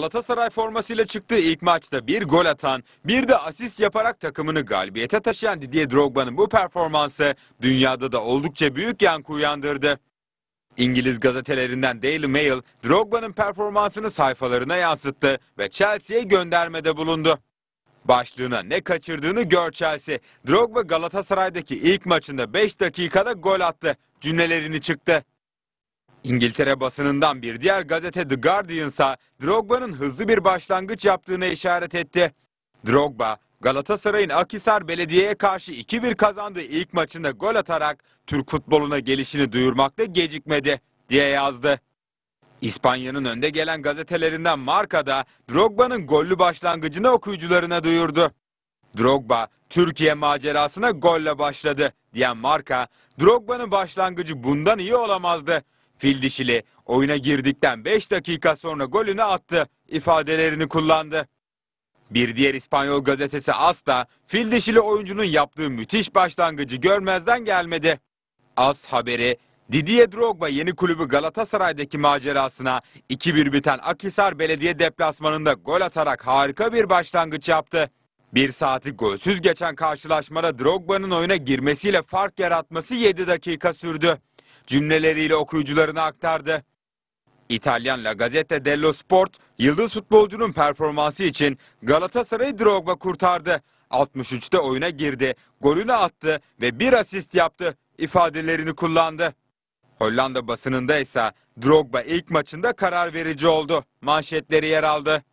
Galatasaray formasıyla çıktığı ilk maçta bir gol atan, bir de asist yaparak takımını galibiyete taşıyan Didier Drogba'nın bu performansı dünyada da oldukça büyük yankı uyandırdı. İngiliz gazetelerinden Daily Mail, Drogba'nın performansını sayfalarına yansıttı ve Chelsea'ye göndermede bulundu. Başlığına ne kaçırdığını gör Chelsea. Drogba Galatasaray'daki ilk maçında 5 dakikada gol attı. Cümlelerini çıktı. İngiltere basınından bir diğer gazete The Guardian ise Drogba'nın hızlı bir başlangıç yaptığına işaret etti. Drogba, Galatasaray'ın Akhisar Belediye'ye karşı 2-1 kazandığı ilk maçında gol atarak Türk futboluna gelişini duyurmakta gecikmedi diye yazdı. İspanya'nın önde gelen gazetelerinden Marka da Drogba'nın gollü başlangıcını okuyucularına duyurdu. Drogba, Türkiye macerasına golle başladı diyen Marka, Drogba'nın başlangıcı bundan iyi olamazdı. Fil dişili oyuna girdikten 5 dakika sonra golünü attı ifadelerini kullandı. Bir diğer İspanyol gazetesi AS fil dişili oyuncunun yaptığı müthiş başlangıcı görmezden gelmedi. AS haberi Didier Drogba yeni kulübü Galatasaray'daki macerasına 2-1 biten Akhisar Belediye deplasmanında gol atarak harika bir başlangıç yaptı. Bir saati golsüz geçen karşılaşmada Drogba'nın oyuna girmesiyle fark yaratması 7 dakika sürdü cümleleriyle okuyucularına aktardı. İtalyan La Gazzetta dello Sport, yıldız futbolcunun performansı için Galatasaray'ı Drogba kurtardı. 63'te oyuna girdi, golünü attı ve bir asist yaptı ifadelerini kullandı. Hollanda basınında ise Drogba ilk maçında karar verici oldu. Manşetleri yer aldı.